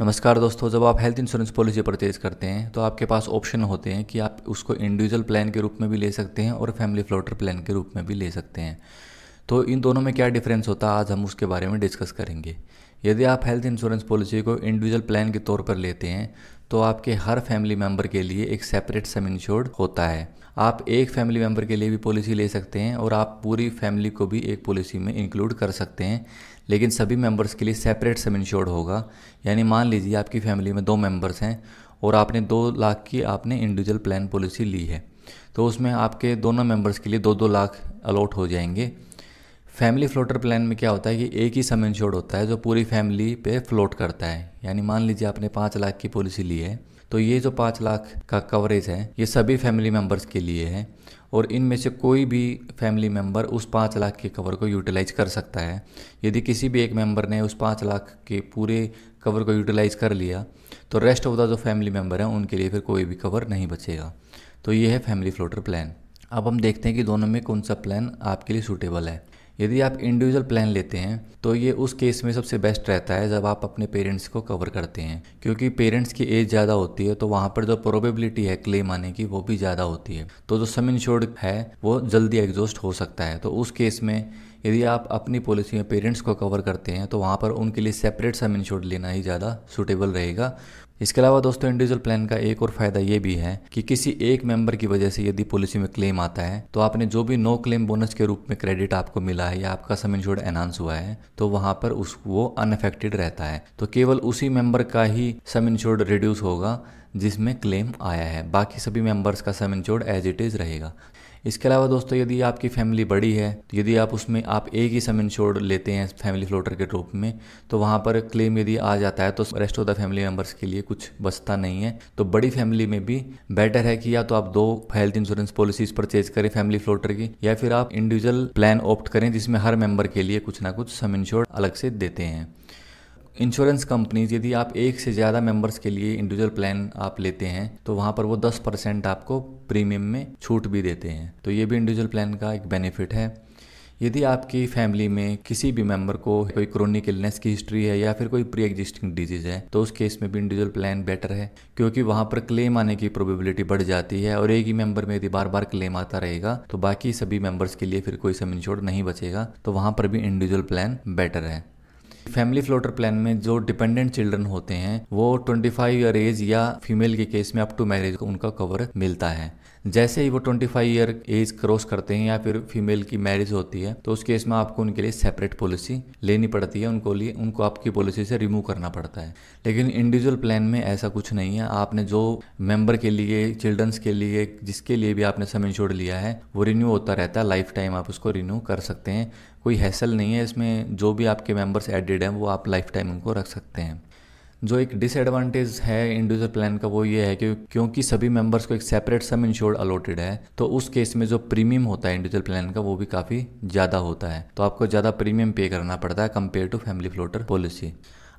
नमस्कार दोस्तों जब आप हेल्थ इंश्योरेंस पॉलिसी परचेज करते हैं तो आपके पास ऑप्शन होते हैं कि आप उसको इंडिविजुअल प्लान के रूप में भी ले सकते हैं और फैमिली फ्लोटर प्लान के रूप में भी ले सकते हैं तो इन दोनों में क्या डिफरेंस होता है आज हम उसके बारे में डिस्कस करेंगे यदि आप हेल्थ इंश्योरेंस पॉलिसी को इंडिविजुअल प्लान के तौर पर लेते हैं तो आपके हर फैमिली मेम्बर के लिए एक सेपरेट सम इंश्योर्ड होता है आप एक फैमिली मेम्बर के लिए भी पॉलिसी ले सकते हैं और आप पूरी फैमिली को भी एक पॉलिसी में इंक्लूड कर सकते हैं लेकिन सभी मेंबर्स के लिए सेपरेट सम इंश्योर्ड होगा यानी मान लीजिए आपकी फैमिली में दो मेंबर्स हैं और आपने दो लाख की आपने इंडिविजुअल प्लान पॉलिसी ली है तो उसमें आपके दोनों मेंबर्स के लिए दो दो लाख अलॉट हो जाएंगे फैमिली फ्लोटर प्लान में क्या होता है कि एक ही सम इंश्योर्ड होता है जो पूरी फैमिली पे फ्लोट करता है यानी मान लीजिए आपने पाँच लाख की पॉलिसी ली है तो ये जो पाँच लाख का कवरेज है ये सभी फैमिली मेम्बर्स के लिए है और इनमें से कोई भी फैमिली मेम्बर उस पाँच लाख के कवर को यूटिलाइज कर सकता है यदि किसी भी एक मेम्बर ने उस पाँच लाख के पूरे कवर को यूटिलाइज कर लिया तो रेस्ट ऑफ द जो फैमिली मेम्बर हैं उनके लिए फिर कोई भी कवर नहीं बचेगा तो ये है फैमिली फ्लोटर प्लान अब हम देखते हैं कि दोनों में कौन सा प्लान आपके लिए सूटेबल है यदि आप इंडिविजुअल प्लान लेते हैं तो ये उस केस में सबसे बेस्ट रहता है जब आप अपने पेरेंट्स को कवर करते हैं क्योंकि पेरेंट्स की एज ज़्यादा होती है तो वहाँ पर जो प्रोबेबिलिटी है क्लेम आने की वो भी ज़्यादा होती है तो जो सम इंश्योर्ड है वो जल्दी एग्जॉस्ट हो सकता है तो उस केस में यदि आप अपनी पॉलिसी में पेरेंट्स को कवर करते हैं तो वहाँ पर उनके लिए सेपरेट सम इंश्योर्ड लेना ही ज़्यादा सूटेबल रहेगा इसके अलावा दोस्तों इंडिविजुअल प्लान का एक और फायदा ये भी है कि किसी एक मेंबर की वजह से यदि पॉलिसी में क्लेम आता है तो आपने जो भी नो क्लेम बोनस के रूप में क्रेडिट आपको मिला है या आपका सम इंश्योर्ड एनहांस हुआ है तो वहां पर उस वो अनफेक्टेड रहता है तो केवल उसी मेंबर का ही सम इंश्योर्ड रिड्यूस होगा जिसमें क्लेम आया है बाकी सभी मेंबर्स का sum insured as it is रहेगा इसके अलावा दोस्तों यदि आपकी फैमिली बड़ी है तो यदि आप उसमें आप एक ही सम इंश्योर्ड लेते हैं फैमिली फ्लोटर के रूप में तो वहाँ पर क्लेम यदि आ जाता है तो rest of the family members के लिए कुछ बचता नहीं है तो बड़ी फैमिली में भी बेटर है कि या तो आप दो हेल्थ इंश्योरेंस पॉलिसीज परचेज करें फैमिली फ्लोटर की या फिर आप इंडिविजुअल प्लान ऑप्ट करें जिसमें हर मेंबर के लिए कुछ ना कुछ सम इंश्योर्ड अलग से देते हैं इंश्योरेंस कंपनीज यदि आप एक से ज़्यादा मेंबर्स के लिए इंडिविजुअल प्लान आप लेते हैं तो वहाँ पर वो 10 परसेंट आपको प्रीमियम में छूट भी देते हैं तो ये भी इंडिविजुअल प्लान का एक बेनिफिट है यदि आपकी फैमिली में किसी भी मेंबर को कोई क्रोनिक इलनेस की हिस्ट्री है या फिर कोई प्री एग्जिस्टिंग डिजीज है तो उस केस में भी इंडिविजुअल प्लान बेटर है क्योंकि वहाँ पर क्लेम आने की प्रोबेबिलिटी बढ़ जाती है और एक ही मेंबर में यदि बार बार क्लेम आता रहेगा तो बाकी सभी मेंबर्स के लिए फिर कोई सम इंश्योर नहीं बचेगा तो वहाँ पर भी इंडिविजुअल प्लान बेटर है फैमिली फ्लोटर प्लान में जो डिपेंडेंट चिल्ड्रन होते हैं वो 25 ईयर एज या फीमेल के केस में अप टू मैरिज उनका कवर मिलता है जैसे ही वो 25 ईयर एज क्रॉस करते हैं या फिर फीमेल की मैरिज होती है तो उस केस में आपको उनके लिए सेपरेट पॉलिसी लेनी पड़ती है उनको लिए उनको आपकी पॉलिसी से रिमूव करना पड़ता है लेकिन इंडिविजुअल प्लान में ऐसा कुछ नहीं है आपने जो मेंबर के लिए चिल्ड्रंस के लिए जिसके लिए भी आपने सम इंश्योर लिया है वो रिन्यू होता रहता है लाइफ टाइम आप उसको रिन्यू कर सकते हैं कोई हैसल नहीं है इसमें जो भी आपके मेंबर्स एडेड हैं वो आप लाइफ टाइम उनको रख सकते हैं जो एक डिसएडवांटेज है इंडिविजुअल प्लान का वो ये है कि क्योंकि सभी मेंबर्स को एक सेपरेट सम इंश्योर्ड अलॉटेड है तो उस केस में जो प्रीमियम होता है इंडिविजुअल प्लान का वो भी काफ़ी ज़्यादा होता है तो आपको ज़्यादा प्रीमियम पे करना पड़ता है compare to family floater policy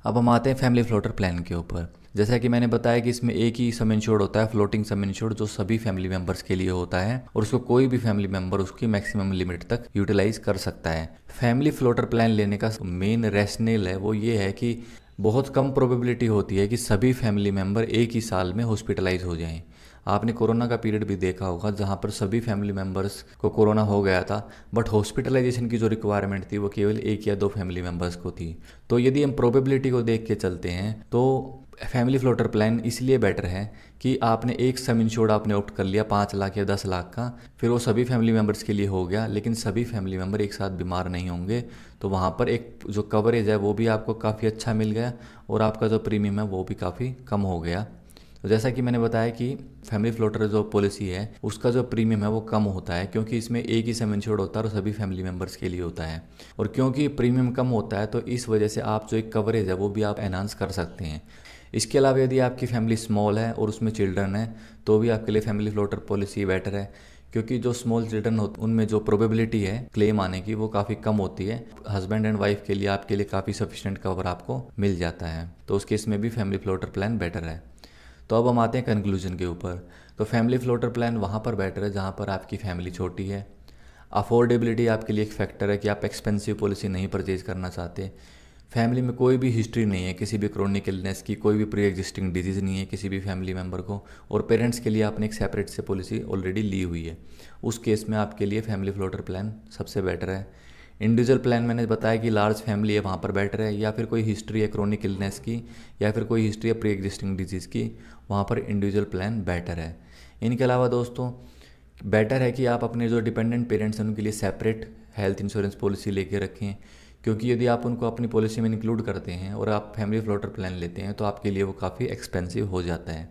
अब हम आते हैं फैमिली फ्लोटर प्लान के ऊपर जैसा कि मैंने बताया कि इसमें एक ही सम इंश्योर्ड होता है फ्लोटिंग सम इंश्योर्ड जो सभी फैमिली मेंबर्स के लिए होता है और उसको कोई भी फैमिली मेंबर उसकी मैक्सिमम लिमिट तक यूटिलाइज कर सकता है फैमिली फ्लोटर प्लान लेने का मेन रेशनेल है वो ये है कि बहुत कम प्रोबेबिलिटी होती है कि सभी फैमिली मेम्बर एक ही साल में हॉस्पिटलाइज हो जाएं आपने कोरोना का पीरियड भी देखा होगा जहाँ पर सभी फैमिली मेम्बर्स को कोरोना हो गया था बट हॉस्पिटलाइजेशन की जो रिक्वायरमेंट थी वो केवल एक या दो फैमिली मेम्बर्स को थी तो यदि हम प्रोबेबिलिटी को देख के चलते हैं तो फैमिली फ्लोटर प्लान इसलिए बेटर है कि आपने एक सम इंश्योर्ड आपने ऑप्ट कर लिया पाँच लाख या दस लाख का फिर वो सभी फैमिली मेम्बर्स के लिए हो गया लेकिन सभी फैमिली मेम्बर एक साथ बीमार नहीं होंगे तो वहाँ पर एक जो कवरेज है वो भी आपको काफ़ी अच्छा मिल गया और आपका जो प्रीमियम है वो भी काफ़ी कम हो गया तो जैसा कि मैंने बताया कि फैमिली फ्लोटर जो पॉलिसी है उसका जो प्रीमियम है वो कम होता है क्योंकि इसमें एक ही सम इंश्योर्ड होता है और सभी फैमिली मेम्बर्स के लिए होता है और क्योंकि प्रीमियम कम होता है तो इस वजह से आप जो एक कवरेज है वो भी आप एनहांस कर सकते हैं इसके अलावा यदि आपकी फैमिली स्मॉल है और उसमें चिल्ड्रन है तो भी आपके लिए फैमिली फ्लोटर पॉलिसी बेटर है क्योंकि जो स्मॉल चिल्ड्रन होते उनमें जो प्रोबेबिलिटी है क्लेम आने की वो काफ़ी कम होती है हस्बैंड एंड वाइफ के लिए आपके लिए काफ़ी सफिशेंट कवर आपको मिल जाता है तो उस केस में भी फैमिली फ्लोटर प्लान बेटर है तो अब हम आते हैं कंक्लूजन के ऊपर तो फैमिली फ्लोटर प्लान वहाँ पर बेटर है जहाँ पर आपकी फैमिली छोटी है अफोर्डेबिलिटी आपके लिए एक फैक्टर है कि आप एक्सपेंसिव पॉलिसी नहीं परचेज करना चाहते फैमिली में कोई भी हिस्ट्री नहीं है किसी भी क्रोनिक इलनेस की कोई भी प्री एग्जिस्टिंग डिजीज़ नहीं है किसी भी फैमिली मेम्बर को और पेरेंट्स के लिए आपने एक सेपरेट से पॉलिसी ऑलरेडी ली हुई है उस केस में आपके लिए फैमिली फ्लोटर प्लान सबसे बेटर है इंडिविजुअल प्लान मैंने बताया कि लार्ज फैमिली है वहाँ पर बेटर है या फिर कोई हिस्ट्री है क्रोनिक इलनेस की या फिर कोई हिस्ट्री है प्री एग्जिस्टिंग डिजीज़ की वहाँ पर इंडिविजुअल प्लान बेटर है इनके अलावा दोस्तों बेटर है कि आप अपने जो डिपेंडेंट पेरेंट्स हैं उनके लिए सेपरेट हेल्थ इंश्योरेंस पॉलिसी लेके रखें क्योंकि यदि आप उनको अपनी पॉलिसी में इंक्लूड करते हैं और आप फैमिली फ्लोटर प्लान लेते हैं तो आपके लिए वो काफ़ी एक्सपेंसिव हो जाता है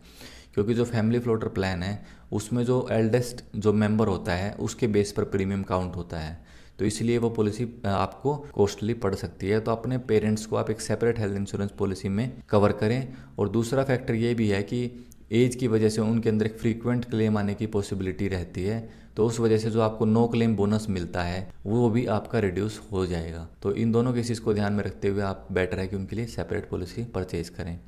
क्योंकि जो फैमिली फ्लोटर प्लान है उसमें जो एल्डेस्ट जो मेंबर होता है उसके बेस पर प्रीमियम काउंट होता है तो इसलिए वो पॉलिसी आपको कॉस्टली पड़ सकती है तो अपने पेरेंट्स को आप एक सेपरेट हेल्थ इंश्योरेंस पॉलिसी में कवर करें और दूसरा फैक्टर ये भी है कि एज की वजह से उनके अंदर एक फ्रीक्वेंट क्लेम आने की पॉसिबिलिटी रहती है तो उस वजह से जो आपको नो क्लेम बोनस मिलता है वो भी आपका रिड्यूस हो जाएगा तो इन दोनों केसेस को ध्यान में रखते हुए आप बेटर है कि उनके लिए सेपरेट पॉलिसी परचेज करें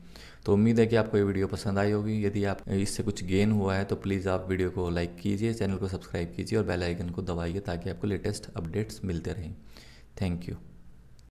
तो उम्मीद है कि आपको ये वीडियो पसंद आई होगी यदि आप इससे कुछ गेन हुआ है तो प्लीज़ आप वीडियो को लाइक कीजिए चैनल को सब्सक्राइब कीजिए और बेल आइकन को दबाइए ताकि आपको लेटेस्ट अपडेट्स मिलते रहें थैंक यू